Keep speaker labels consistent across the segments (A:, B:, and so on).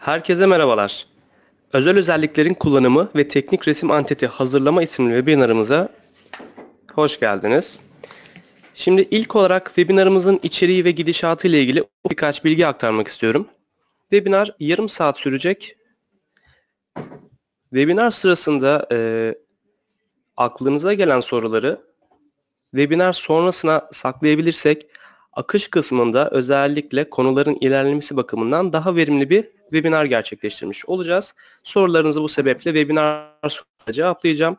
A: Herkese merhabalar. Özel özelliklerin kullanımı ve teknik resim anteti hazırlama isimli webinarımıza hoş geldiniz. Şimdi ilk olarak webinarımızın içeriği ve gidişatı ile ilgili birkaç bilgi aktarmak istiyorum. Webinar yarım saat sürecek. Webinar sırasında e, aklınıza gelen soruları webinar sonrasına saklayabilirsek akış kısmında özellikle konuların ilerlemesi bakımından daha verimli bir webinar gerçekleştirmiş olacağız. Sorularınızı bu sebeple webinar sorularına cevaplayacağım.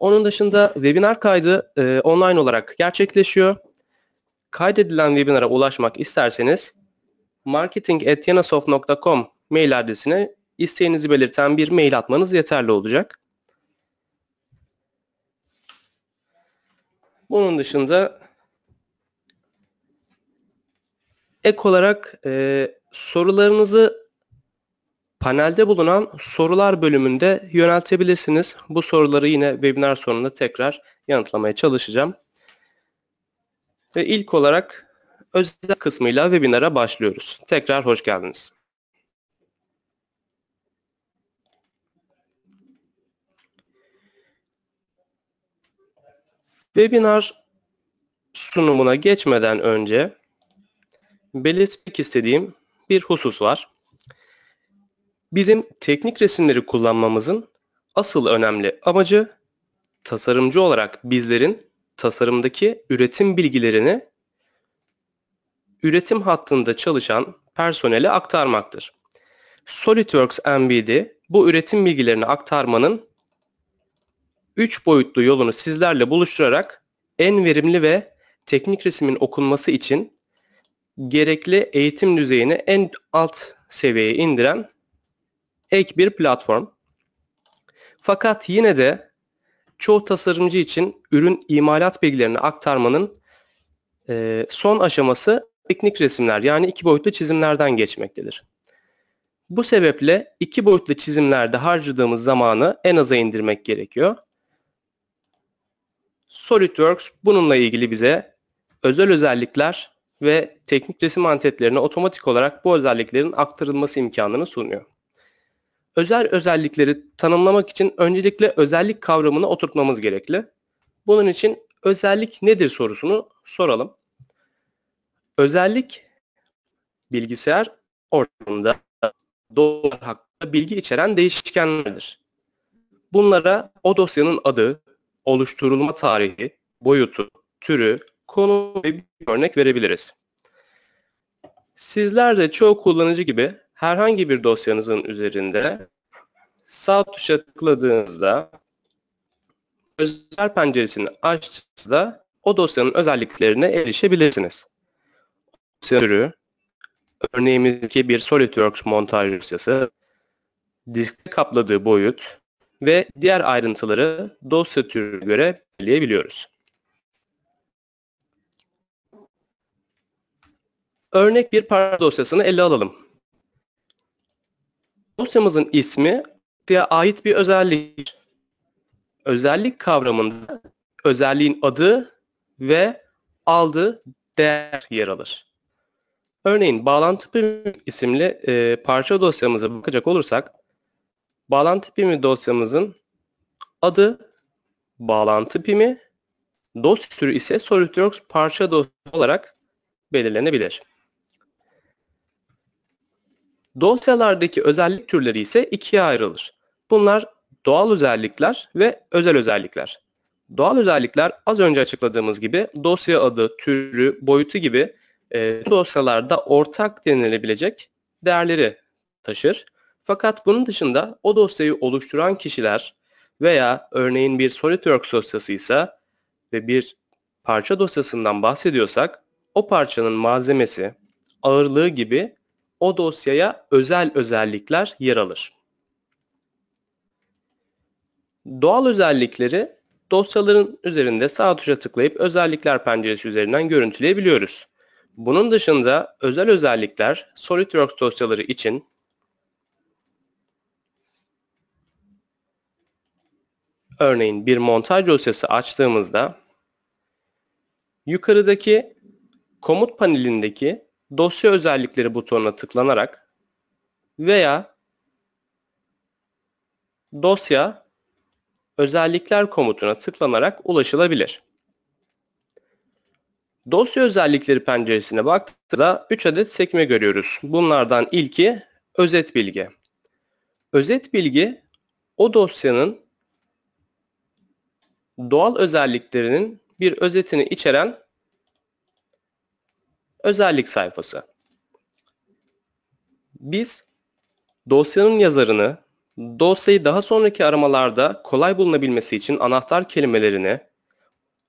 A: Onun dışında webinar kaydı e, online olarak gerçekleşiyor. Kaydedilen webinara ulaşmak isterseniz marketing.yanasoft.com mail adresine isteğinizi belirten bir mail atmanız yeterli olacak. Bunun dışında ek olarak e, Sorularınızı panelde bulunan sorular bölümünde yöneltebilirsiniz. Bu soruları yine webinar sonunda tekrar yanıtlamaya çalışacağım. Ve ilk olarak özel kısmıyla webinara başlıyoruz. Tekrar hoş geldiniz. Webinar sunumuna geçmeden önce belirtmek istediğim bir husus var. Bizim teknik resimleri kullanmamızın asıl önemli amacı tasarımcı olarak bizlerin tasarımdaki üretim bilgilerini üretim hattında çalışan personele aktarmaktır. SolidWorks MBD bu üretim bilgilerini aktarmanın 3 boyutlu yolunu sizlerle buluşturarak en verimli ve teknik resimin okunması için gerekli eğitim düzeyini en alt seviyeye indiren ek bir platform. Fakat yine de çoğu tasarımcı için ürün imalat bilgilerini aktarmanın e, son aşaması teknik resimler yani iki boyutlu çizimlerden geçmektedir. Bu sebeple iki boyutlu çizimlerde harcadığımız zamanı en aza indirmek gerekiyor. SolidWorks bununla ilgili bize özel özellikler ve teknik resim antetlerine otomatik olarak bu özelliklerin aktarılması imkanını sunuyor. Özel özellikleri tanımlamak için öncelikle özellik kavramını oturtmamız gerekli. Bunun için özellik nedir sorusunu soralım. Özellik bilgisayar ortamında dosyalar hakkında bilgi içeren değişkenlerdir. Bunlara o dosyanın adı, oluşturulma tarihi, boyutu, türü, konu bir örnek verebiliriz. Sizler de çoğu kullanıcı gibi herhangi bir dosyanızın üzerinde sağ tuşa tıkladığınızda özel penceresini açtığınızda o dosyanın özelliklerine erişebilirsiniz. Dosya türü, örneğimizdeki bir SolidWorks montaj dosyası, diskte kapladığı boyut ve diğer ayrıntıları dosya türü göre belirleyebiliyoruz. Örnek bir parça dosyasını ele alalım. Dosyamızın ismi dosyaya ait bir özellik. Özellik kavramında özelliğin adı ve aldığı değer yer alır. Örneğin bağlantı birimi isimli e, parça dosyamıza bakacak olursak bağlantı birimi dosyamızın adı bağlantı birimi dosya türü ise SolidWorks parça dosya olarak belirlenebilir. Dosyalardaki özellik türleri ise ikiye ayrılır. Bunlar doğal özellikler ve özel özellikler. Doğal özellikler az önce açıkladığımız gibi dosya adı, türü, boyutu gibi e, dosyalarda ortak denilebilecek değerleri taşır. Fakat bunun dışında o dosyayı oluşturan kişiler veya örneğin bir SolidWorks dosyası ise ve bir parça dosyasından bahsediyorsak o parçanın malzemesi, ağırlığı gibi o dosyaya özel özellikler yer alır. Doğal özellikleri dosyaların üzerinde sağ tuşa tıklayıp özellikler penceresi üzerinden görüntüleyebiliyoruz. Bunun dışında özel özellikler SolidWorks dosyaları için örneğin bir montaj dosyası açtığımızda yukarıdaki komut panelindeki dosya özellikleri butonuna tıklanarak veya dosya özellikler komutuna tıklanarak ulaşılabilir. Dosya özellikleri penceresine baktığımızda 3 adet sekme görüyoruz. Bunlardan ilki özet bilgi. Özet bilgi o dosyanın doğal özelliklerinin bir özetini içeren Özellik sayfası. Biz dosyanın yazarını dosyayı daha sonraki aramalarda kolay bulunabilmesi için anahtar kelimelerini,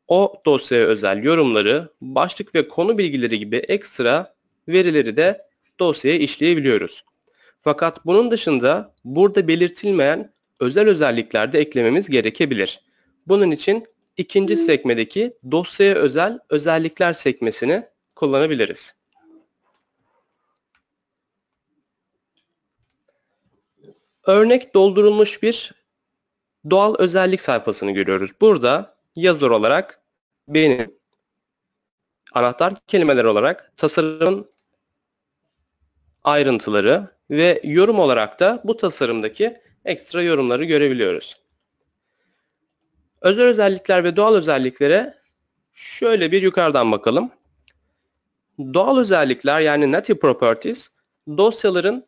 A: o dosyaya özel yorumları, başlık ve konu bilgileri gibi ekstra verileri de dosyaya işleyebiliyoruz. Fakat bunun dışında burada belirtilmeyen özel özellikler de eklememiz gerekebilir. Bunun için ikinci sekmedeki dosyaya özel özellikler sekmesini kullanabiliriz. Örnek doldurulmuş bir doğal özellik sayfasını görüyoruz. Burada yazar olarak benim anahtar kelimeler olarak tasarımın ayrıntıları ve yorum olarak da bu tasarımdaki ekstra yorumları görebiliyoruz. Özel özellikler ve doğal özelliklere şöyle bir yukarıdan bakalım. Doğal özellikler yani native properties dosyaların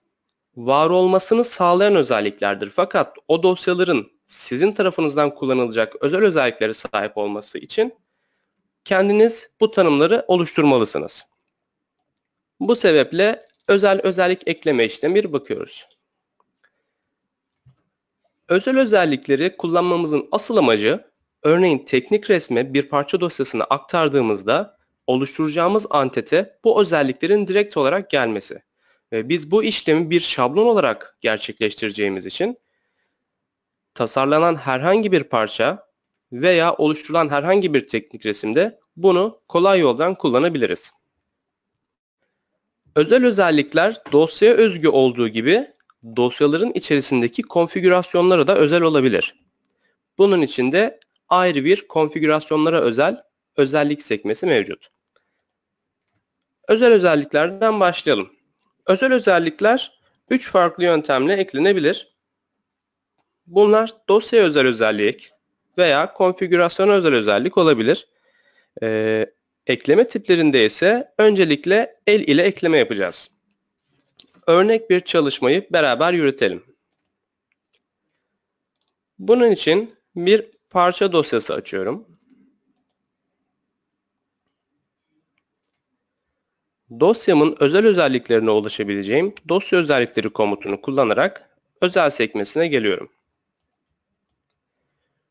A: var olmasını sağlayan özelliklerdir. Fakat o dosyaların sizin tarafınızdan kullanılacak özel özelliklere sahip olması için kendiniz bu tanımları oluşturmalısınız. Bu sebeple özel özellik ekleme işlemi bir bakıyoruz. Özel özellikleri kullanmamızın asıl amacı örneğin teknik resme bir parça dosyasına aktardığımızda oluşturacağımız antete bu özelliklerin direkt olarak gelmesi. Ve biz bu işlemi bir şablon olarak gerçekleştireceğimiz için tasarlanan herhangi bir parça veya oluşturulan herhangi bir teknik resimde bunu kolay yoldan kullanabiliriz. Özel özellikler dosyaya özgü olduğu gibi dosyaların içerisindeki konfigürasyonlara da özel olabilir. Bunun için de ayrı bir konfigürasyonlara özel özellik sekmesi mevcut. Özel özelliklerden başlayalım. Özel özellikler 3 farklı yöntemle eklenebilir. Bunlar dosya özel özellik veya konfigürasyon özel özellik olabilir. Ee, ekleme tiplerinde ise öncelikle el ile ekleme yapacağız. Örnek bir çalışmayı beraber yürütelim. Bunun için bir parça dosyası açıyorum. Dosyamın özel özelliklerine ulaşabileceğim dosya özellikleri komutunu kullanarak özel sekmesine geliyorum.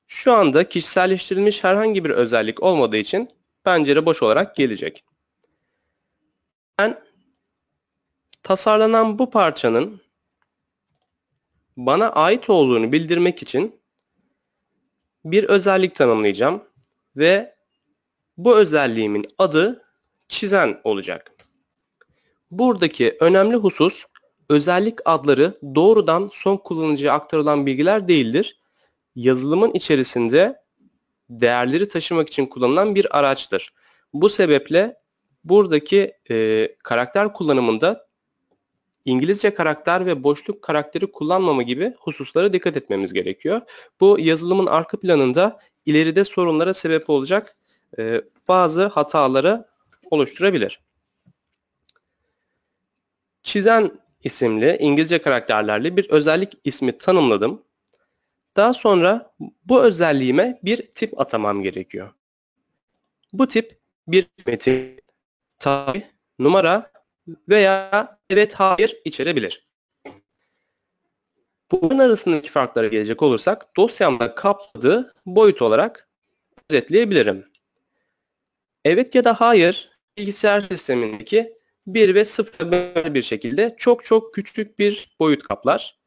A: Şu anda kişiselleştirilmiş herhangi bir özellik olmadığı için pencere boş olarak gelecek. Ben tasarlanan bu parçanın bana ait olduğunu bildirmek için bir özellik tanımlayacağım ve bu özelliğimin adı çizen olacak. Buradaki önemli husus özellik adları doğrudan son kullanıcıya aktarılan bilgiler değildir. Yazılımın içerisinde değerleri taşımak için kullanılan bir araçtır. Bu sebeple buradaki e, karakter kullanımında İngilizce karakter ve boşluk karakteri kullanmama gibi hususlara dikkat etmemiz gerekiyor. Bu yazılımın arka planında ileride sorunlara sebep olacak e, bazı hataları oluşturabilir çizen isimli İngilizce karakterlerle bir özellik ismi tanımladım. Daha sonra bu özelliğime bir tip atamam gerekiyor. Bu tip bir metin, tarih, numara veya evet hayır içerebilir. Bunun arasındaki farklara gelecek olursak dosyamda kapladığı boyut olarak özetleyebilirim. Evet ya da hayır bilgisayar sistemindeki 1 ve 0 bir şekilde çok çok küçük bir boyut kaplar.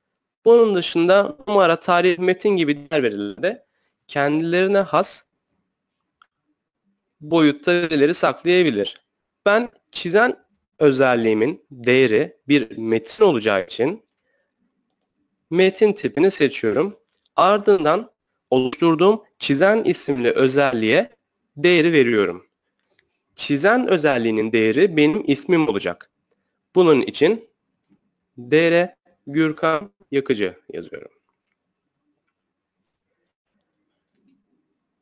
A: Bunun dışında numara, tarih, metin gibi diğer verilerde kendilerine has boyutta verileri saklayabilir. Ben çizen özelliğimin değeri bir metin olacağı için metin tipini seçiyorum. Ardından oluşturduğum çizen isimli özelliğe değeri veriyorum çizen özelliğinin değeri benim ismim olacak. Bunun için DR Gürkan Yakıcı yazıyorum.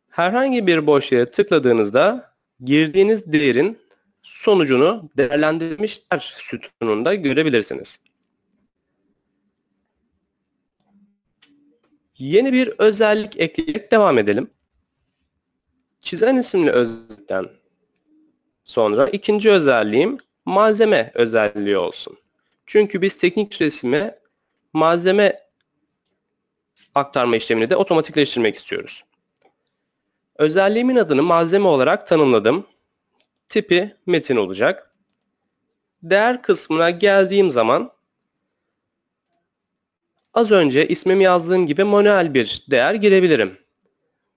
A: Herhangi bir boşluğa tıkladığınızda girdiğiniz değerin sonucunu değerlendirmişler sütununda görebilirsiniz. Yeni bir özellik ekleyerek devam edelim. Çizen isimli özellikten sonra ikinci özelliğim malzeme özelliği olsun. Çünkü biz teknik resime malzeme aktarma işlemini de otomatikleştirmek istiyoruz. Özelliğimin adını malzeme olarak tanımladım. Tipi metin olacak. Değer kısmına geldiğim zaman az önce ismimi yazdığım gibi manuel bir değer girebilirim.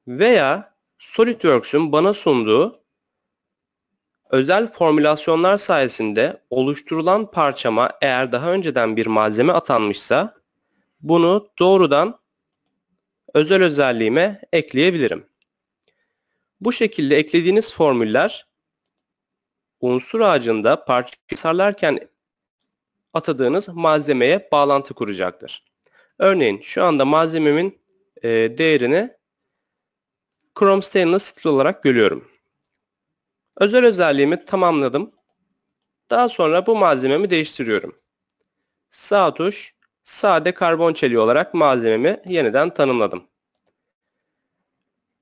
A: Veya SolidWorks'un bana sunduğu Özel formülasyonlar sayesinde oluşturulan parçama eğer daha önceden bir malzeme atanmışsa bunu doğrudan özel özelliğime ekleyebilirim. Bu şekilde eklediğiniz formüller unsur ağacında parçayı tasarlarken atadığınız malzemeye bağlantı kuracaktır. Örneğin şu anda malzememin değerini Chrome Stainless Steel olarak görüyorum. Özel özelliğimi tamamladım. Daha sonra bu malzememi değiştiriyorum. Sağ tuş sade karbon çeliği olarak malzememi yeniden tanımladım.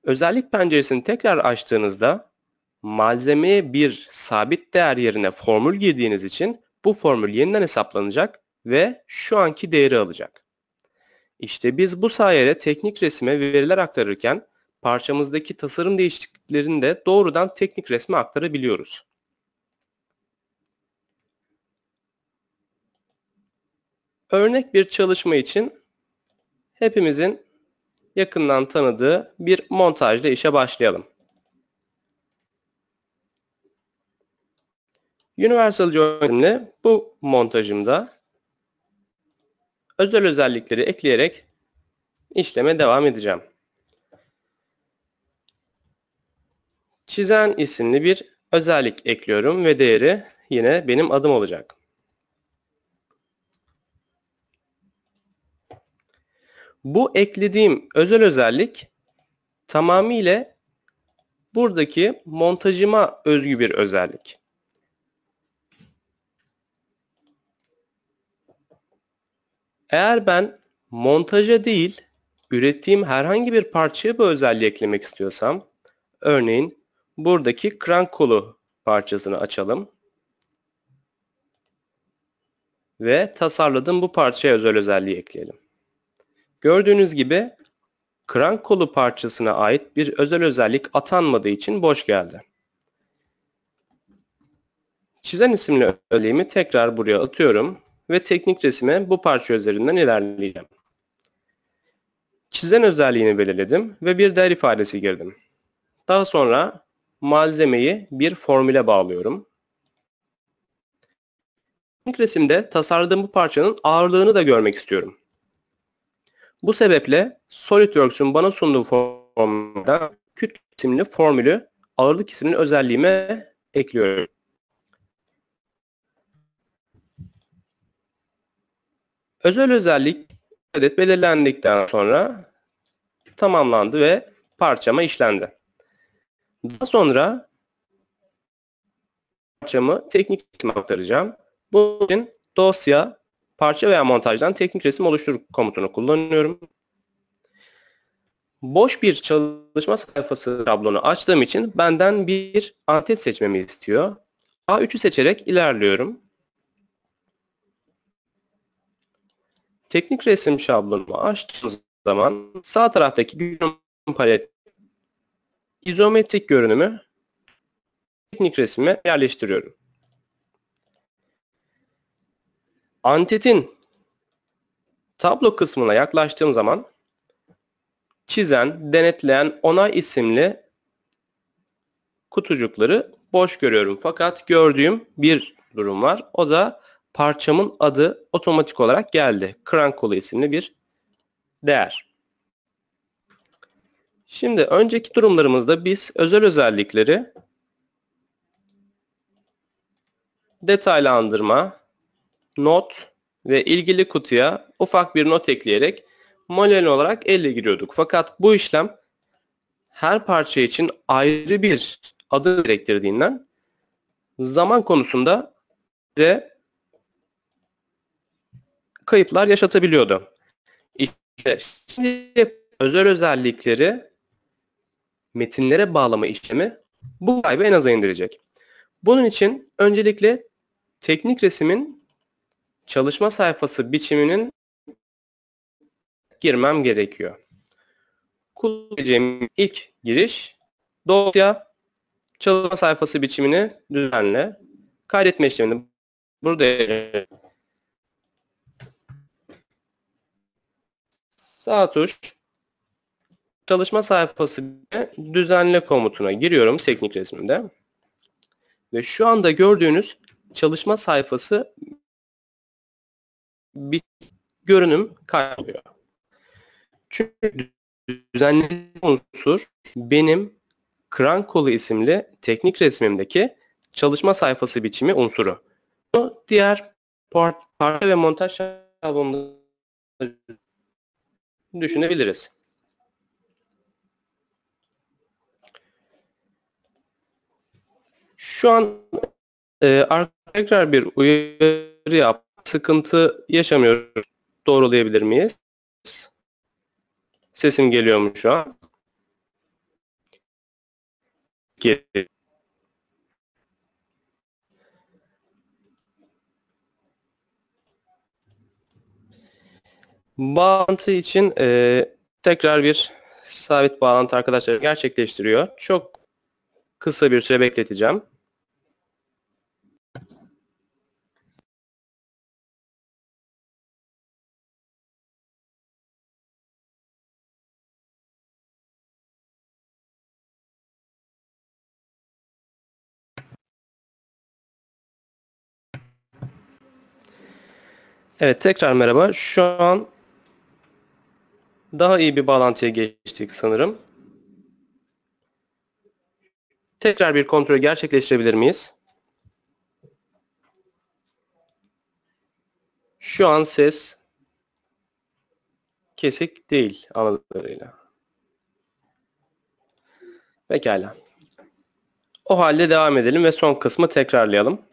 A: Özellik penceresini tekrar açtığınızda malzemeye bir sabit değer yerine formül girdiğiniz için bu formül yeniden hesaplanacak ve şu anki değeri alacak. İşte biz bu sayede teknik resime veriler aktarırken parçamızdaki tasarım değişikliklerini de doğrudan teknik resme aktarabiliyoruz. Örnek bir çalışma için hepimizin yakından tanıdığı bir montajla işe başlayalım. Universal Join'le bu montajımda özel özellikleri ekleyerek işleme devam edeceğim. Çizen isimli bir özellik ekliyorum ve değeri yine benim adım olacak. Bu eklediğim özel özellik tamamıyla buradaki montajıma özgü bir özellik. Eğer ben montaja değil, ürettiğim herhangi bir parçaya bu özelliği eklemek istiyorsam, örneğin buradaki crank kolu parçasını açalım. Ve tasarladığım bu parçaya özel özelliği ekleyelim. Gördüğünüz gibi crank kolu parçasına ait bir özel özellik atanmadığı için boş geldi. Çizen isimli özelliğimi tekrar buraya atıyorum ve teknik resime bu parça üzerinden ilerleyeceğim. Çizen özelliğini belirledim ve bir değer ifadesi girdim. Daha sonra malzemeyi bir formüle bağlıyorum. İlk resimde tasarladığım bu parçanın ağırlığını da görmek istiyorum. Bu sebeple SolidWorks'un bana sunduğu formülden küt isimli formülü ağırlık isminin özelliğime ekliyorum. Özel özellik adet belirlendikten sonra tamamlandı ve parçama işlendi. Daha sonra parçamı teknik resime aktaracağım. Bunun için dosya, parça veya montajdan teknik resim oluştur komutunu kullanıyorum. Boş bir çalışma sayfası tablonu açtığım için benden bir antet seçmemi istiyor. A3'ü seçerek ilerliyorum. Teknik resim şablonumu açtığımız zaman sağ taraftaki görünüm paleti izometrik görünümü teknik resime yerleştiriyorum. Antetin tablo kısmına yaklaştığım zaman çizen, denetleyen, onay isimli kutucukları boş görüyorum. Fakat gördüğüm bir durum var. O da parçamın adı otomatik olarak geldi. Krank kolu isimli bir değer. Şimdi önceki durumlarımızda biz özel özellikleri detaylandırma, not ve ilgili kutuya ufak bir not ekleyerek manuel olarak elle giriyorduk. Fakat bu işlem her parça için ayrı bir adı gerektirdiğinden zaman konusunda de kayıplar yaşatabiliyordu. İşte şimdi özel özellikleri metinlere bağlama işlemi bu kaybı en aza indirecek. Bunun için öncelikle teknik resimin çalışma sayfası biçiminin girmem gerekiyor. Kullanacağım ilk giriş dosya çalışma sayfası biçimini düzenle. Kaydetme işlemini burada sağ tuş çalışma sayfası düzenle komutuna giriyorum teknik resminde Ve şu anda gördüğünüz çalışma sayfası bir görünüm kayboluyor. Çünkü düzenli unsur benim kran kolu isimli teknik resmimdeki çalışma sayfası biçimi unsuru. Bu diğer part, parça ve montaj şablonunda düşünebiliriz. Şu an e, tekrar bir uyarı yap. Sıkıntı yaşamıyoruz. Doğrulayabilir miyiz? Sesim geliyor mu şu an? Geliyor. Bağlantı için e, tekrar bir sabit bağlantı arkadaşlar gerçekleştiriyor. Çok kısa bir süre bekleteceğim. Evet tekrar merhaba. Şu an daha iyi bir bağlantıya geçtik sanırım. Tekrar bir kontrol gerçekleştirebilir miyiz? Şu an ses kesik değil anladığıyla. Pekala. O halde devam edelim ve son kısmı tekrarlayalım.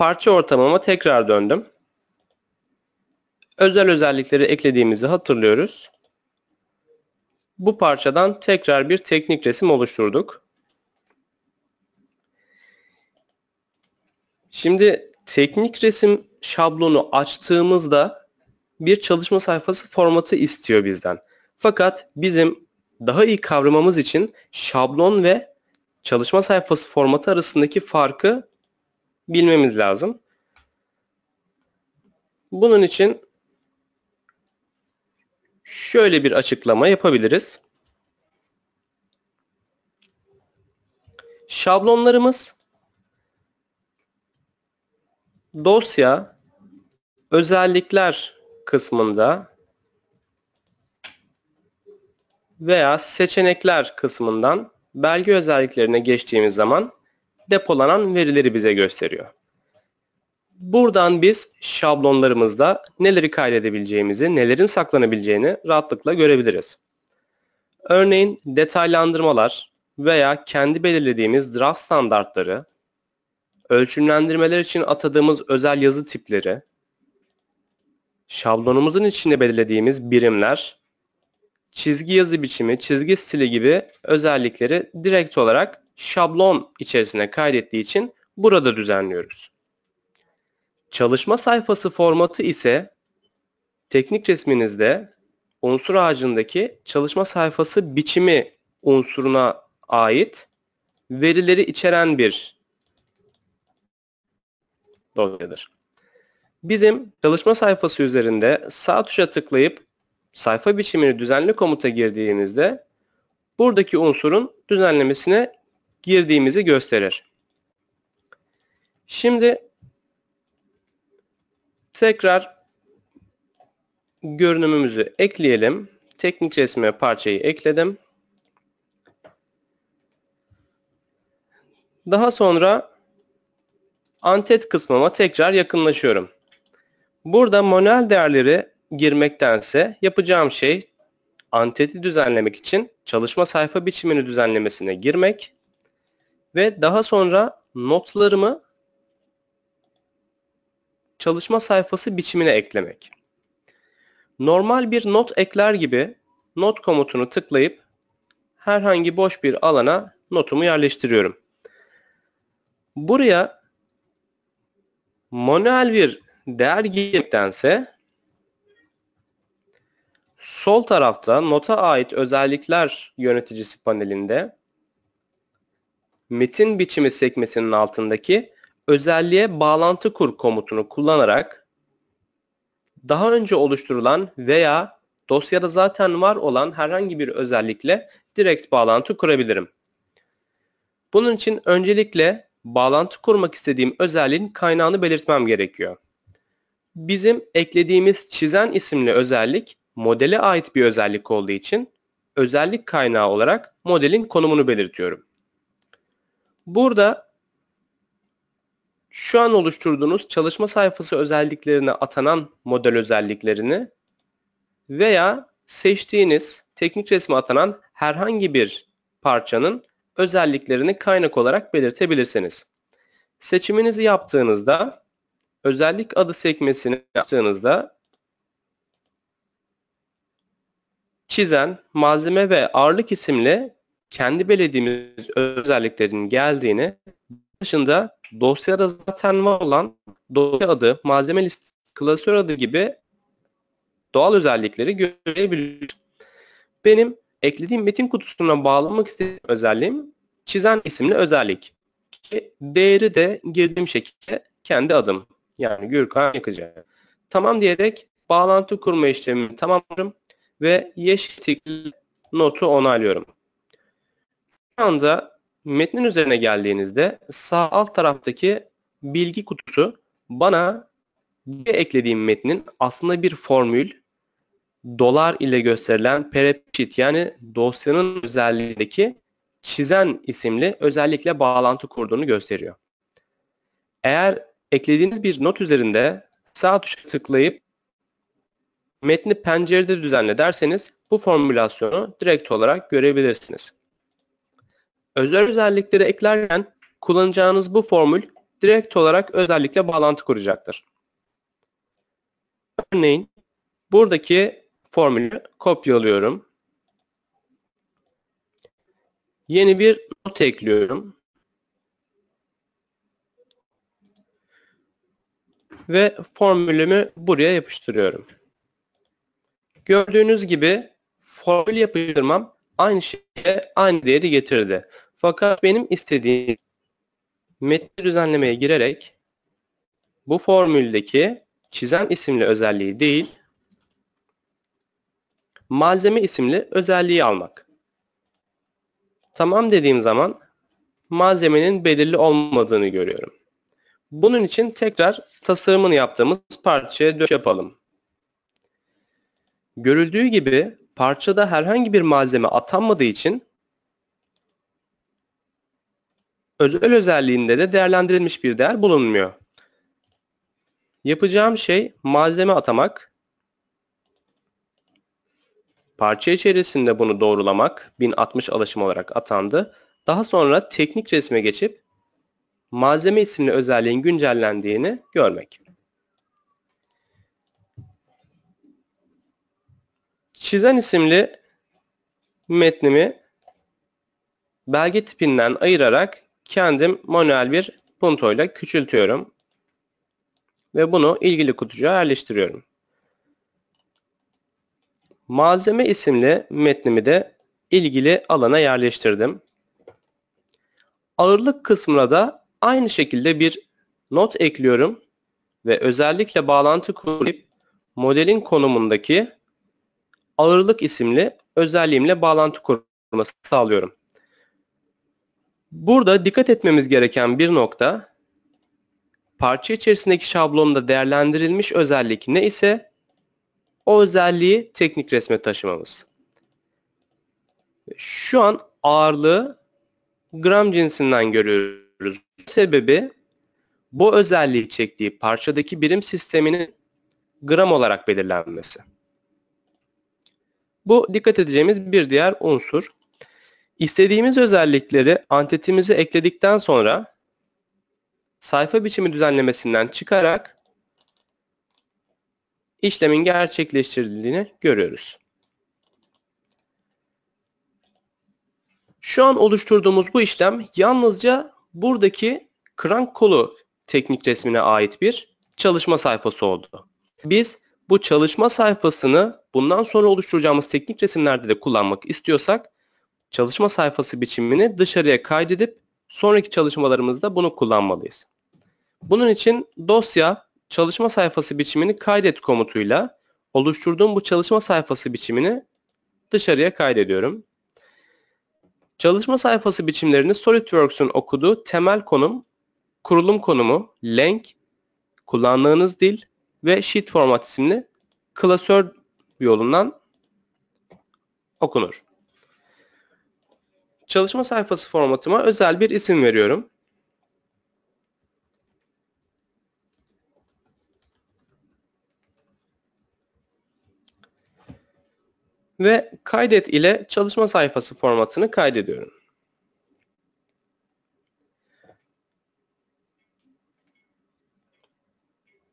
A: Parça ortamıma tekrar döndüm. Özel özellikleri eklediğimizi hatırlıyoruz. Bu parçadan tekrar bir teknik resim oluşturduk. Şimdi teknik resim şablonu açtığımızda bir çalışma sayfası formatı istiyor bizden. Fakat bizim daha iyi kavramamız için şablon ve çalışma sayfası formatı arasındaki farkı bilmemiz lazım. Bunun için şöyle bir açıklama yapabiliriz. Şablonlarımız dosya özellikler kısmında veya seçenekler kısmından belge özelliklerine geçtiğimiz zaman depolanan verileri bize gösteriyor. Buradan biz şablonlarımızda neleri kaydedebileceğimizi, nelerin saklanabileceğini rahatlıkla görebiliriz. Örneğin detaylandırmalar veya kendi belirlediğimiz draft standartları, ölçümlendirmeler için atadığımız özel yazı tipleri, şablonumuzun içinde belirlediğimiz birimler, çizgi yazı biçimi, çizgi stili gibi özellikleri direkt olarak şablon içerisine kaydettiği için burada düzenliyoruz. Çalışma sayfası formatı ise teknik resminizde unsur ağacındaki çalışma sayfası biçimi unsuruna ait verileri içeren bir dosyadır. Bizim çalışma sayfası üzerinde sağ tuşa tıklayıp sayfa biçimini düzenli komuta girdiğinizde buradaki unsurun düzenlemesine girdiğimizi gösterir. Şimdi tekrar görünümümüzü ekleyelim. Teknik resme parçayı ekledim. Daha sonra antet kısmıma tekrar yakınlaşıyorum. Burada manuel değerleri girmektense yapacağım şey anteti düzenlemek için çalışma sayfa biçimini düzenlemesine girmek ve daha sonra notlarımı çalışma sayfası biçimine eklemek. Normal bir not ekler gibi not komutunu tıklayıp herhangi boş bir alana notumu yerleştiriyorum. Buraya manuel bir değer girmektense sol tarafta nota ait özellikler yöneticisi panelinde metin biçimi sekmesinin altındaki özelliğe bağlantı kur komutunu kullanarak daha önce oluşturulan veya dosyada zaten var olan herhangi bir özellikle direkt bağlantı kurabilirim. Bunun için öncelikle bağlantı kurmak istediğim özelliğin kaynağını belirtmem gerekiyor. Bizim eklediğimiz çizen isimli özellik modele ait bir özellik olduğu için özellik kaynağı olarak modelin konumunu belirtiyorum. Burada şu an oluşturduğunuz çalışma sayfası özelliklerine atanan model özelliklerini veya seçtiğiniz teknik resme atanan herhangi bir parçanın özelliklerini kaynak olarak belirtebilirsiniz. Seçiminizi yaptığınızda özellik adı sekmesini yaptığınızda çizen malzeme ve ağırlık isimli kendi belediğimiz özelliklerinin geldiğini dışında dosyada zaten var olan dosya adı, malzeme listesi, klasör adı gibi doğal özellikleri görebiliyoruz. Benim eklediğim metin kutusuna bağlamak istediğim özelliğim çizen isimli özellik. Değeri de girdiğim şekilde kendi adım. Yani Gürkan Yakıcı. Tamam diyerek bağlantı kurma işlemini tamamlıyorum ve yeşil notu onaylıyorum anda metnin üzerine geldiğinizde sağ alt taraftaki bilgi kutusu bana bir eklediğim metnin aslında bir formül dolar ile gösterilen perepşit yani dosyanın özelliğindeki çizen isimli özellikle bağlantı kurduğunu gösteriyor. Eğer eklediğiniz bir not üzerinde sağ tuşa tıklayıp metni pencerede düzenle derseniz bu formülasyonu direkt olarak görebilirsiniz. Özel özellikleri eklerken kullanacağınız bu formül direkt olarak özellikle bağlantı kuracaktır. Örneğin buradaki formülü kopyalıyorum. Yeni bir not ekliyorum. Ve formülümü buraya yapıştırıyorum. Gördüğünüz gibi formül yapıştırmam aynı şeye aynı değeri getirdi. Fakat benim istediğim metni düzenlemeye girerek bu formüldeki çizen isimli özelliği değil, malzeme isimli özelliği almak. Tamam dediğim zaman malzemenin belirli olmadığını görüyorum. Bunun için tekrar tasarımını yaptığımız parçaya dönüş yapalım. Görüldüğü gibi Parçada herhangi bir malzeme atanmadığı için özel özelliğinde de değerlendirilmiş bir değer bulunmuyor. Yapacağım şey malzeme atamak. Parça içerisinde bunu doğrulamak 1060 alaşım olarak atandı. Daha sonra teknik resme geçip malzeme isimli özelliğin güncellendiğini görmek. Çizen isimli metnimi belge tipinden ayırarak kendim manuel bir puntoyla küçültüyorum. Ve bunu ilgili kutucuğa yerleştiriyorum. Malzeme isimli metnimi de ilgili alana yerleştirdim. Ağırlık kısmına da aynı şekilde bir not ekliyorum ve özellikle bağlantı kurup modelin konumundaki ağırlık isimli özelliğimle bağlantı kurması sağlıyorum. Burada dikkat etmemiz gereken bir nokta parça içerisindeki şablonda değerlendirilmiş özellik ne ise o özelliği teknik resme taşımamız. Şu an ağırlığı gram cinsinden görüyoruz. Sebebi bu özelliği çektiği parçadaki birim sisteminin gram olarak belirlenmesi. Bu dikkat edeceğimiz bir diğer unsur. İstediğimiz özellikleri antetimize ekledikten sonra sayfa biçimi düzenlemesinden çıkarak işlemin gerçekleştirildiğini görüyoruz. Şu an oluşturduğumuz bu işlem yalnızca buradaki crank kolu teknik resmine ait bir çalışma sayfası oldu. Biz bu çalışma sayfasını bundan sonra oluşturacağımız teknik resimlerde de kullanmak istiyorsak çalışma sayfası biçimini dışarıya kaydedip sonraki çalışmalarımızda bunu kullanmalıyız. Bunun için dosya çalışma sayfası biçimini kaydet komutuyla oluşturduğum bu çalışma sayfası biçimini dışarıya kaydediyorum. Çalışma sayfası biçimlerini SolidWorks'un okuduğu temel konum, kurulum konumu, link kullandığınız dil ve sheet format isimli klasör yolundan okunur. Çalışma sayfası formatıma özel bir isim veriyorum. Ve kaydet ile çalışma sayfası formatını kaydediyorum.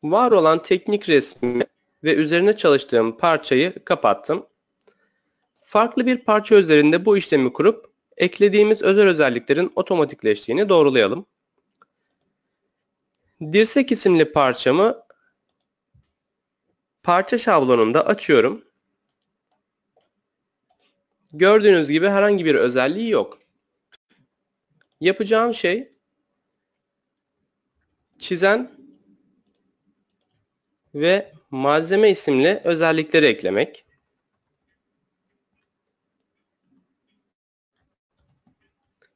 A: var olan teknik resmi ve üzerine çalıştığım parçayı kapattım. Farklı bir parça üzerinde bu işlemi kurup eklediğimiz özel özelliklerin otomatikleştiğini doğrulayalım. Dirsek isimli parçamı parça şablonunda açıyorum. Gördüğünüz gibi herhangi bir özelliği yok. Yapacağım şey çizen ve malzeme isimli özellikleri eklemek.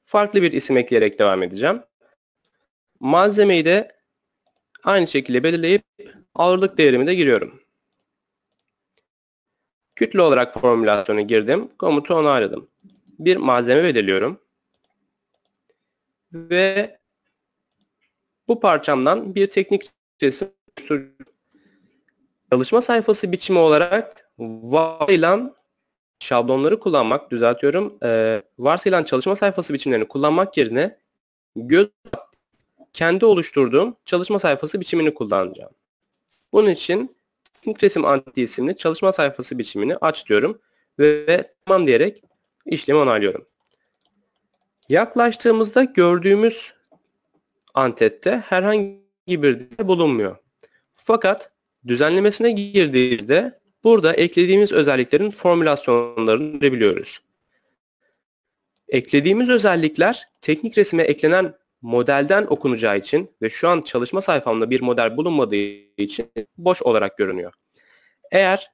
A: Farklı bir isim ekleyerek devam edeceğim. Malzemeyi de aynı şekilde belirleyip ağırlık değerimi de giriyorum. Kütle olarak formülasyonu girdim. Komutu onayladım. Bir malzeme belirliyorum. Ve bu parçamdan bir teknik resim Çalışma sayfası biçimi olarak varsayılan şablonları kullanmak, düzeltiyorum, e, varsayılan çalışma sayfası biçimlerini kullanmak yerine göz kendi oluşturduğum çalışma sayfası biçimini kullanacağım. Bunun için Think Resim Anti isimli çalışma sayfası biçimini aç diyorum ve tamam diyerek işlemi onaylıyorum. Yaklaştığımızda gördüğümüz antette herhangi bir bulunmuyor. Fakat Düzenlemesine girdiğimizde burada eklediğimiz özelliklerin formülasyonlarını görebiliyoruz. Eklediğimiz özellikler teknik resime eklenen modelden okunacağı için ve şu an çalışma sayfamda bir model bulunmadığı için boş olarak görünüyor. Eğer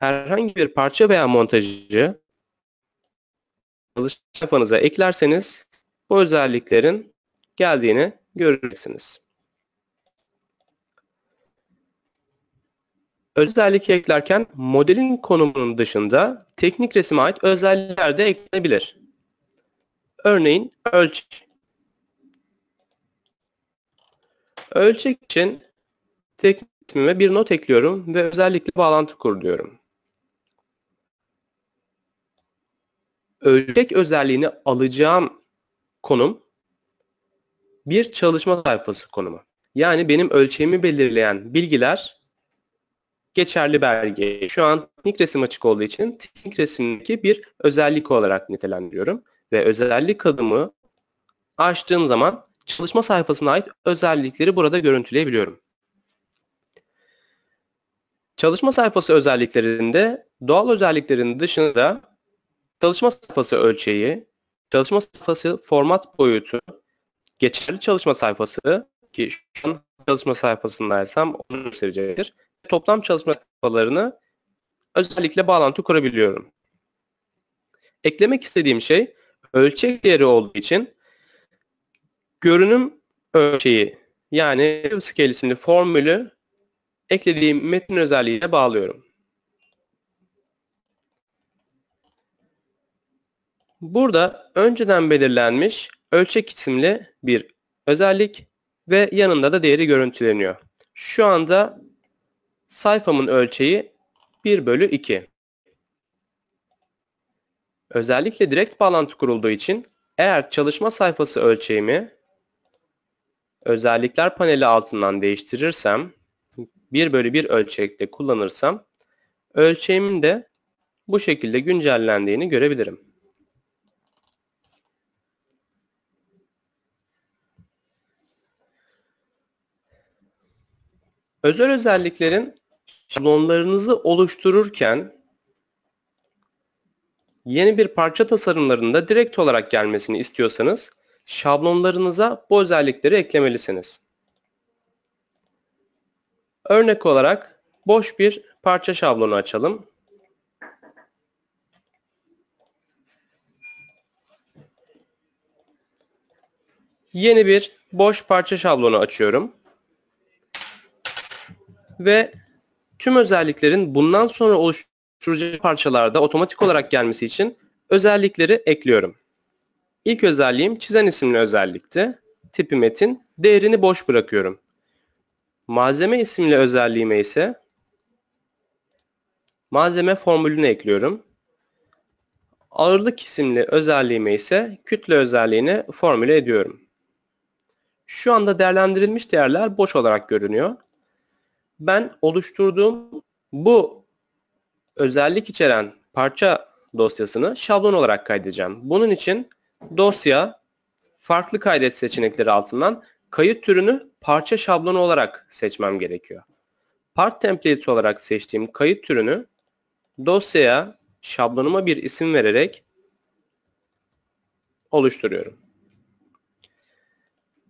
A: herhangi bir parça veya montajı çalışma sayfanıza eklerseniz bu özelliklerin geldiğini görürsünüz. özellik eklerken modelin konumunun dışında teknik resime ait özellikler de eklenebilir. Örneğin ölçek. Ölçek için teknik ismime bir not ekliyorum ve özellikle bağlantı kur diyorum. Ölçek özelliğini alacağım konum bir çalışma sayfası konumu. Yani benim ölçeğimi belirleyen bilgiler geçerli belge. Şu an teknik resim açık olduğu için teknik resimdeki bir özellik olarak nitelendiriyorum. Ve özellik adımı açtığım zaman çalışma sayfasına ait özellikleri burada görüntüleyebiliyorum. Çalışma sayfası özelliklerinde doğal özelliklerin dışında çalışma sayfası ölçeği, çalışma sayfası format boyutu, geçerli çalışma sayfası ki şu an çalışma sayfasındaysam onu gösterecektir toplam çalışma kafalarını özellikle bağlantı kurabiliyorum. Eklemek istediğim şey ölçek değeri olduğu için görünüm ölçeği yani scale isimli formülü eklediğim metin özelliğiyle bağlıyorum. Burada önceden belirlenmiş ölçek isimli bir özellik ve yanında da değeri görüntüleniyor. Şu anda Sayfamın ölçeği 1 bölü 2. Özellikle direkt bağlantı kurulduğu için eğer çalışma sayfası ölçeğimi özellikler paneli altından değiştirirsem 1 bölü 1 ölçekte kullanırsam ölçeğimin de bu şekilde güncellendiğini görebilirim. Özel özelliklerin şablonlarınızı oluştururken yeni bir parça tasarımlarında direkt olarak gelmesini istiyorsanız şablonlarınıza bu özellikleri eklemelisiniz. Örnek olarak boş bir parça şablonu açalım. Yeni bir boş parça şablonu açıyorum. Ve tüm özelliklerin bundan sonra oluşturacak parçalarda otomatik olarak gelmesi için özellikleri ekliyorum. İlk özelliğim çizen isimli özellikti. Tipi metin, değerini boş bırakıyorum. Malzeme isimli özelliğime ise malzeme formülünü ekliyorum. Ağırlık isimli özelliğime ise kütle özelliğini formüle ediyorum. Şu anda değerlendirilmiş değerler boş olarak görünüyor ben oluşturduğum bu özellik içeren parça dosyasını şablon olarak kaydedeceğim. Bunun için dosya farklı kaydet seçenekleri altından kayıt türünü parça şablonu olarak seçmem gerekiyor. Part template olarak seçtiğim kayıt türünü dosyaya şablonuma bir isim vererek oluşturuyorum.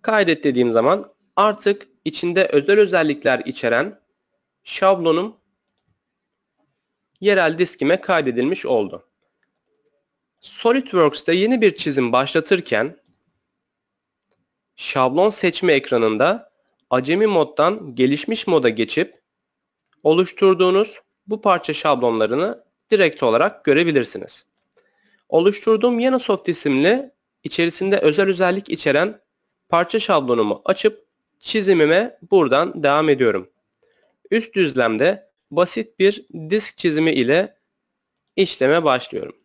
A: Kaydet dediğim zaman artık içinde özel özellikler içeren şablonum yerel diskime kaydedilmiş oldu. SolidWorks'te yeni bir çizim başlatırken şablon seçme ekranında acemi moddan gelişmiş moda geçip oluşturduğunuz bu parça şablonlarını direkt olarak görebilirsiniz. Oluşturduğum Yanasoft isimli içerisinde özel özellik içeren parça şablonumu açıp çizimime buradan devam ediyorum. Üst düzlemde basit bir disk çizimi ile işleme başlıyorum.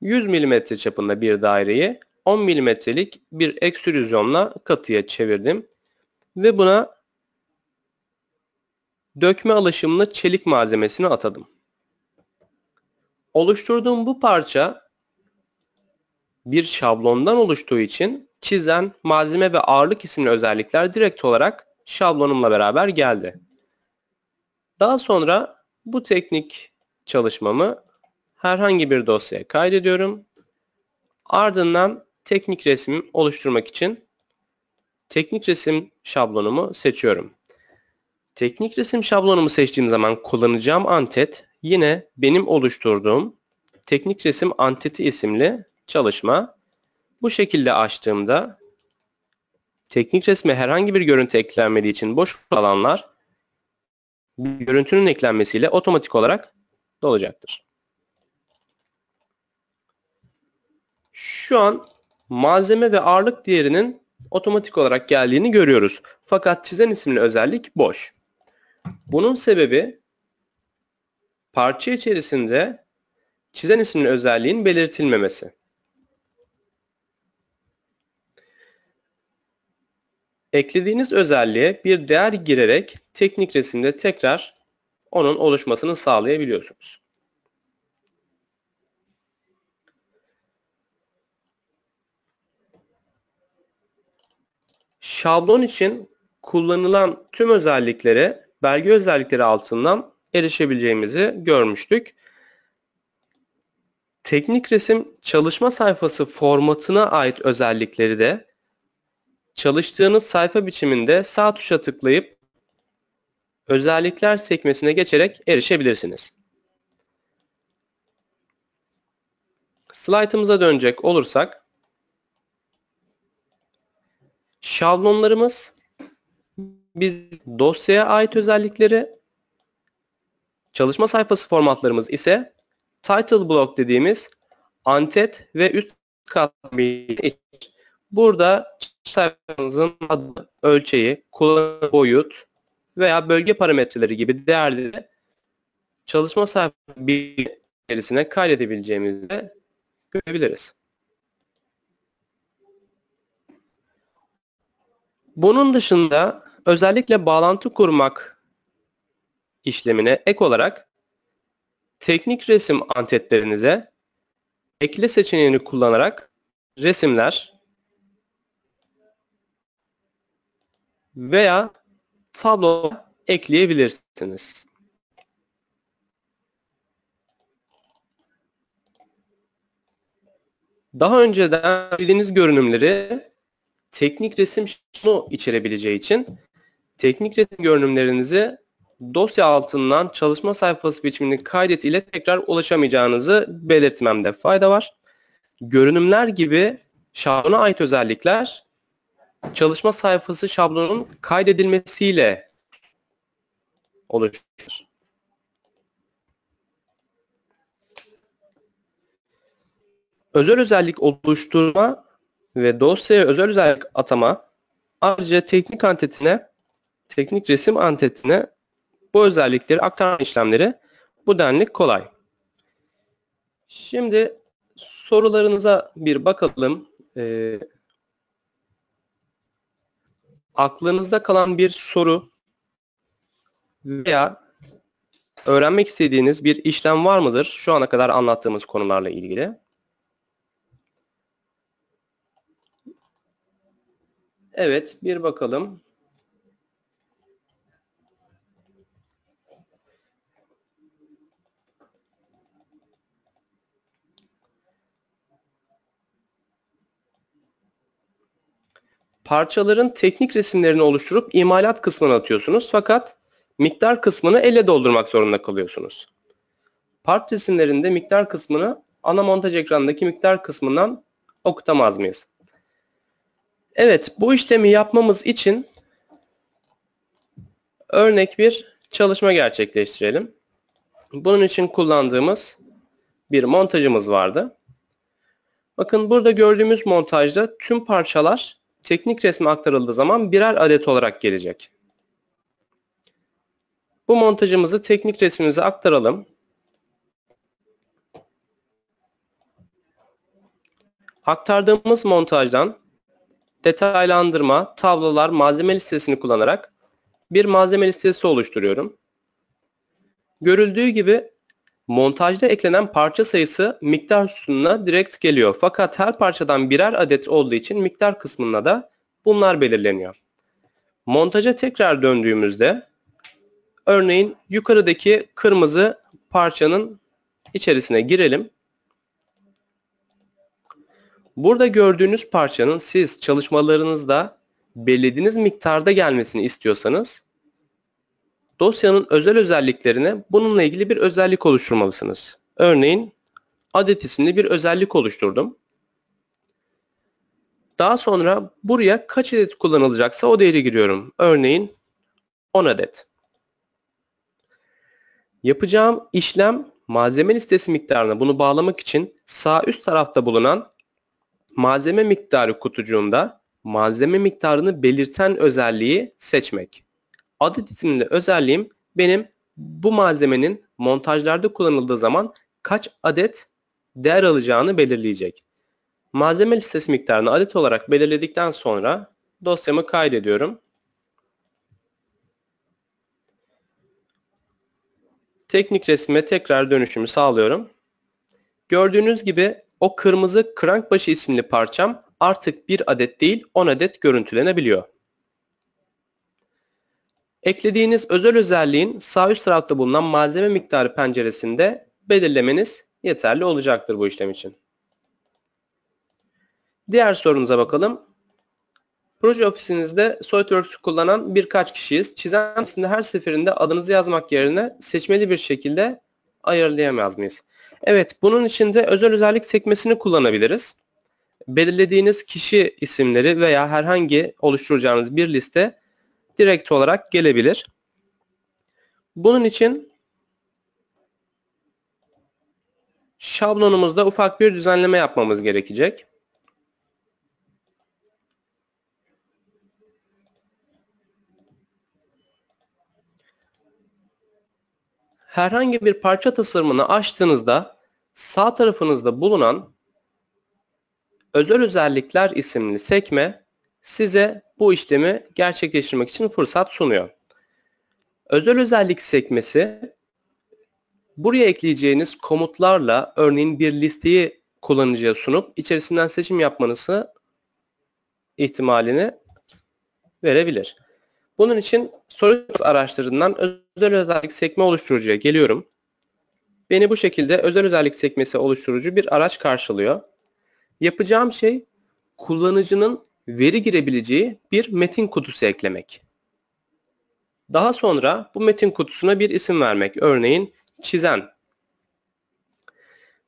A: 100 mm çapında bir daireyi 10 mm'lik bir ekstrüzyonla katıya çevirdim ve buna dökme alaşımlı çelik malzemesini atadım. Oluşturduğum bu parça bir şablondan oluştuğu için çizen, malzeme ve ağırlık isimli özellikler direkt olarak şablonumla beraber geldi. Daha sonra bu teknik çalışmamı herhangi bir dosyaya kaydediyorum. Ardından teknik resim oluşturmak için teknik resim şablonumu seçiyorum. Teknik resim şablonumu seçtiğim zaman kullanacağım antet yine benim oluşturduğum teknik resim anteti isimli çalışma. Bu şekilde açtığımda teknik resme herhangi bir görüntü eklenmediği için boş alanlar bir görüntünün eklenmesiyle otomatik olarak dolacaktır. Şu an malzeme ve ağırlık değerinin otomatik olarak geldiğini görüyoruz. Fakat çizen isimli özellik boş. Bunun sebebi parça içerisinde çizen isimli özelliğin belirtilmemesi. Eklediğiniz özelliğe bir değer girerek teknik resimde tekrar onun oluşmasını sağlayabiliyorsunuz. Şablon için kullanılan tüm özelliklere belge özellikleri altından erişebileceğimizi görmüştük. Teknik resim çalışma sayfası formatına ait özellikleri de Çalıştığınız sayfa biçiminde sağ tuşa tıklayıp özellikler sekmesine geçerek erişebilirsiniz. Slaytımıza dönecek olursak şablonlarımız biz dosyaya ait özellikleri çalışma sayfası formatlarımız ise title block dediğimiz antet ve üst kat için Burada sayfanızın adı, ölçeği, kullanım boyut veya bölge parametreleri gibi değerleri çalışma sayfa bilgisine kaydedebileceğimizde görebiliriz. Bunun dışında özellikle bağlantı kurmak işlemine ek olarak teknik resim antetlerinize ekle seçeneğini kullanarak resimler veya tablo ekleyebilirsiniz. Daha önceden bildiğiniz görünümleri teknik resim şunu içerebileceği için teknik resim görünümlerinizi dosya altından çalışma sayfası biçimini kaydet ile tekrar ulaşamayacağınızı belirtmemde fayda var. Görünümler gibi şablona ait özellikler çalışma sayfası şablonun kaydedilmesiyle oluşur. Özel özellik oluşturma ve dosyaya özel özellik atama ayrıca teknik antetine teknik resim antetine bu özellikleri aktarma işlemleri bu denli kolay. Şimdi sorularınıza bir bakalım. Ee, aklınızda kalan bir soru veya öğrenmek istediğiniz bir işlem var mıdır şu ana kadar anlattığımız konularla ilgili? Evet, bir bakalım. parçaların teknik resimlerini oluşturup imalat kısmına atıyorsunuz fakat miktar kısmını elle doldurmak zorunda kalıyorsunuz. Part resimlerinde miktar kısmını ana montaj ekranındaki miktar kısmından okutamaz mıyız? Evet bu işlemi yapmamız için örnek bir çalışma gerçekleştirelim. Bunun için kullandığımız bir montajımız vardı. Bakın burada gördüğümüz montajda tüm parçalar teknik resme aktarıldığı zaman birer adet olarak gelecek. Bu montajımızı teknik resmimize aktaralım. Aktardığımız montajdan detaylandırma, tablolar, malzeme listesini kullanarak bir malzeme listesi oluşturuyorum. Görüldüğü gibi Montajda eklenen parça sayısı miktar sütununa direkt geliyor. Fakat her parçadan birer adet olduğu için miktar kısmına da bunlar belirleniyor. Montaja tekrar döndüğümüzde örneğin yukarıdaki kırmızı parçanın içerisine girelim. Burada gördüğünüz parçanın siz çalışmalarınızda belirlediğiniz miktarda gelmesini istiyorsanız dosyanın özel özelliklerine bununla ilgili bir özellik oluşturmalısınız. Örneğin adet isimli bir özellik oluşturdum. Daha sonra buraya kaç adet kullanılacaksa o değeri giriyorum. Örneğin 10 adet. Yapacağım işlem malzeme listesi miktarına bunu bağlamak için sağ üst tarafta bulunan malzeme miktarı kutucuğunda malzeme miktarını belirten özelliği seçmek adet isimli özelliğim benim bu malzemenin montajlarda kullanıldığı zaman kaç adet değer alacağını belirleyecek. Malzeme listesi miktarını adet olarak belirledikten sonra dosyamı kaydediyorum. Teknik resime tekrar dönüşümü sağlıyorum. Gördüğünüz gibi o kırmızı crankbaşı isimli parçam artık bir adet değil 10 adet görüntülenebiliyor. Eklediğiniz özel özelliğin sağ üst tarafta bulunan malzeme miktarı penceresinde belirlemeniz yeterli olacaktır bu işlem için. Diğer sorunuza bakalım. Proje ofisinizde SolidWorks'u kullanan birkaç kişiyiz. Çizen aslında her seferinde adınızı yazmak yerine seçmeli bir şekilde ayarlayamaz mıyız? Evet, bunun için de özel özellik sekmesini kullanabiliriz. Belirlediğiniz kişi isimleri veya herhangi oluşturacağınız bir liste direkt olarak gelebilir. Bunun için şablonumuzda ufak bir düzenleme yapmamız gerekecek. herhangi bir parça tasarımını açtığınızda sağ tarafınızda bulunan özel özellikler isimli sekme size bu işlemi gerçekleştirmek için fırsat sunuyor. Özel özellik sekmesi buraya ekleyeceğiniz komutlarla örneğin bir listeyi kullanıcıya sunup içerisinden seçim yapmanızı ihtimalini verebilir. Bunun için soru araçlarından özel özellik sekme oluşturucuya geliyorum. Beni bu şekilde özel özellik sekmesi oluşturucu bir araç karşılıyor. Yapacağım şey kullanıcının veri girebileceği bir metin kutusu eklemek. Daha sonra bu metin kutusuna bir isim vermek. Örneğin çizen.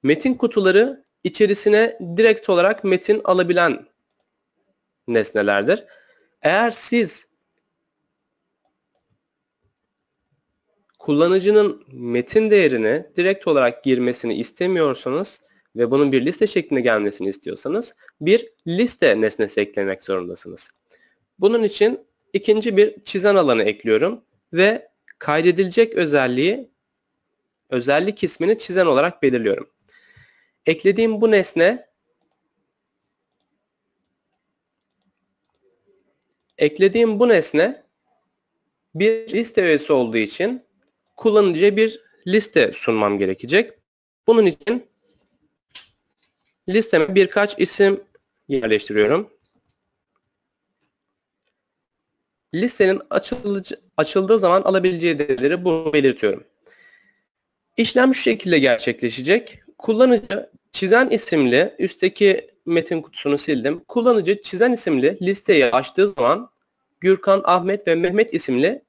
A: Metin kutuları içerisine direkt olarak metin alabilen nesnelerdir. Eğer siz kullanıcının metin değerini direkt olarak girmesini istemiyorsanız ve bunun bir liste şeklinde gelmesini istiyorsanız bir liste nesnesi eklemek zorundasınız. Bunun için ikinci bir çizen alanı ekliyorum ve kaydedilecek özelliği özellik ismini çizen olarak belirliyorum. Eklediğim bu nesne eklediğim bu nesne bir liste üyesi olduğu için kullanıcıya bir liste sunmam gerekecek. Bunun için listeme birkaç isim yerleştiriyorum. Listenin açıldığı zaman alabileceği değerleri bunu belirtiyorum. İşlem şu şekilde gerçekleşecek. Kullanıcı çizen isimli üstteki metin kutusunu sildim. Kullanıcı çizen isimli listeyi açtığı zaman Gürkan, Ahmet ve Mehmet isimli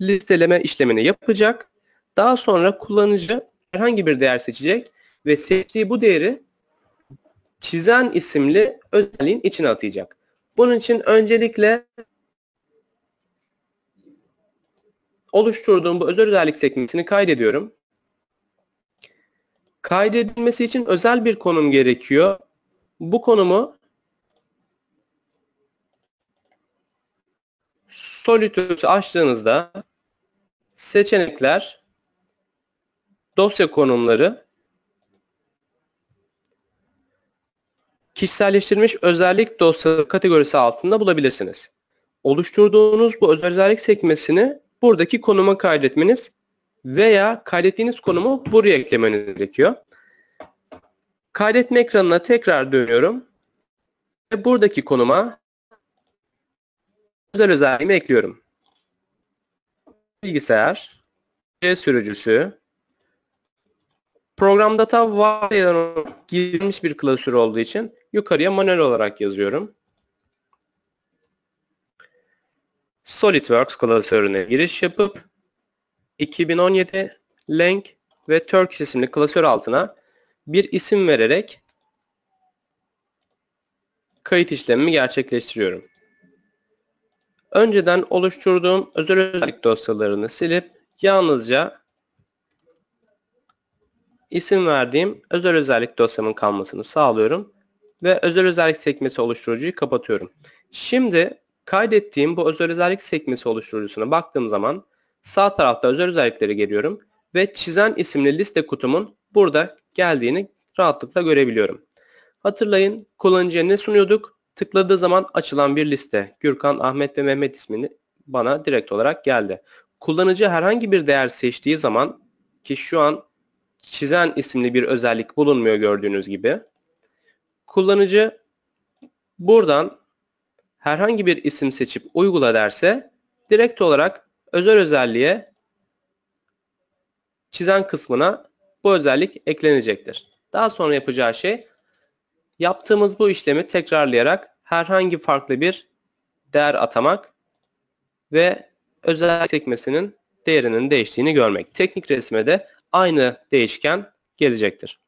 A: listeleme işlemini yapacak. Daha sonra kullanıcı herhangi bir değer seçecek ve seçtiği bu değeri çizen isimli özelliğin içine atayacak. Bunun için öncelikle oluşturduğum bu özel özellik sekmesini kaydediyorum. Kaydedilmesi için özel bir konum gerekiyor. Bu konumu Solidworks'u açtığınızda seçenekler, dosya konumları kişiselleştirilmiş özellik dosyası kategorisi altında bulabilirsiniz. Oluşturduğunuz bu özellik sekmesini buradaki konuma kaydetmeniz veya kaydettiğiniz konumu buraya eklemeniz gerekiyor. Kaydetme ekranına tekrar dönüyorum. Ve buradaki konuma özel özelliğimi ekliyorum. Bilgisayar, C sürücüsü, program data var girilmiş bir klasör olduğu için yukarıya manuel olarak yazıyorum. SolidWorks klasörüne giriş yapıp 2017 Lang ve Turkish isimli klasör altına bir isim vererek kayıt işlemimi gerçekleştiriyorum. Önceden oluşturduğum özel özellik dosyalarını silip yalnızca isim verdiğim özel özellik dosyamın kalmasını sağlıyorum ve özel özellik sekmesi oluşturucuyu kapatıyorum. Şimdi kaydettiğim bu özel özellik sekmesi oluşturucusuna baktığım zaman sağ tarafta özel özellikleri geliyorum ve çizen isimli liste kutumun burada geldiğini rahatlıkla görebiliyorum. Hatırlayın kullanıcıya ne sunuyorduk? Tıkladığı zaman açılan bir liste Gürkan, Ahmet ve Mehmet ismini bana direkt olarak geldi. Kullanıcı herhangi bir değer seçtiği zaman ki şu an çizen isimli bir özellik bulunmuyor gördüğünüz gibi kullanıcı buradan herhangi bir isim seçip uygula derse direkt olarak özel özelliğe çizen kısmına bu özellik eklenecektir. Daha sonra yapacağı şey yaptığımız bu işlemi tekrarlayarak herhangi farklı bir değer atamak ve özel sekmesinin değerinin değiştiğini görmek. Teknik resme aynı değişken gelecektir.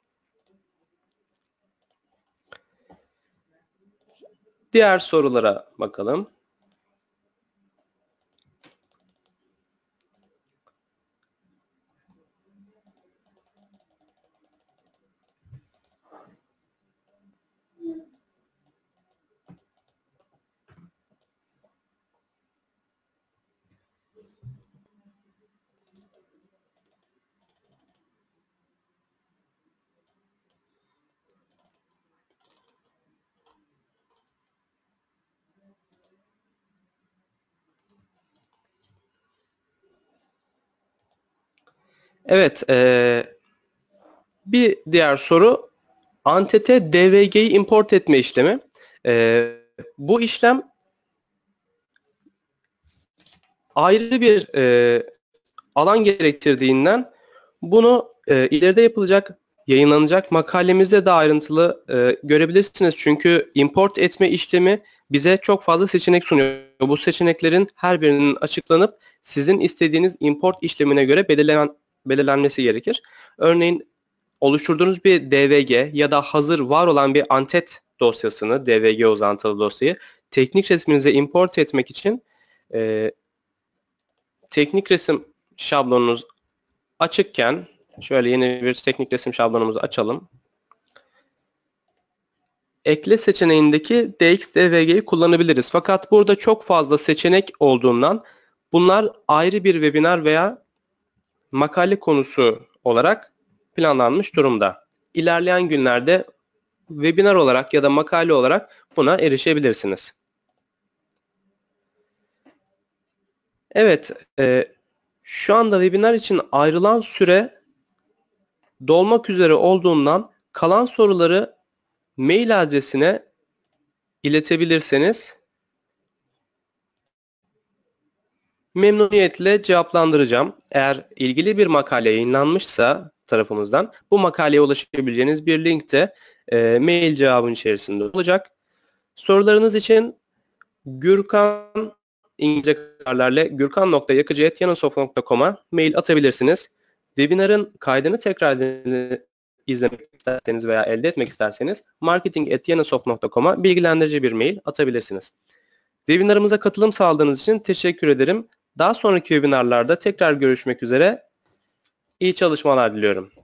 A: Diğer sorulara bakalım. Evet. Ee, bir diğer soru ANTT DVG'yi import etme işlemi. Ee, bu işlem ayrı bir e, alan gerektirdiğinden bunu e, ileride yapılacak yayınlanacak makalemizde de ayrıntılı e, görebilirsiniz. Çünkü import etme işlemi bize çok fazla seçenek sunuyor. Bu seçeneklerin her birinin açıklanıp sizin istediğiniz import işlemine göre belirlenen belirlenmesi gerekir. Örneğin oluşturduğunuz bir DVG ya da hazır var olan bir antet dosyasını, DVG uzantılı dosyayı teknik resminize import etmek için e, teknik resim şablonunuz açıkken şöyle yeni bir teknik resim şablonumuzu açalım. Ekle seçeneğindeki DXDVG'yi kullanabiliriz. Fakat burada çok fazla seçenek olduğundan bunlar ayrı bir webinar veya makale konusu olarak planlanmış durumda. İlerleyen günlerde webinar olarak ya da makale olarak buna erişebilirsiniz. Evet, e, şu anda webinar için ayrılan süre dolmak üzere olduğundan kalan soruları mail adresine iletebilirseniz memnuniyetle cevaplandıracağım. Eğer ilgili bir makale yayınlanmışsa tarafımızdan bu makaleye ulaşabileceğiniz bir link de e, mail cevabın içerisinde olacak. Sorularınız için Gürkan İngilizce kararlarla gürkan.yakıcı.yanasofya.com'a mail atabilirsiniz. Webinarın kaydını tekrar izlemek isterseniz veya elde etmek isterseniz marketing.yanasoft.com'a bilgilendirici bir mail atabilirsiniz. Webinarımıza katılım sağladığınız için teşekkür ederim. Daha sonraki webinarlarda tekrar görüşmek üzere. İyi çalışmalar diliyorum.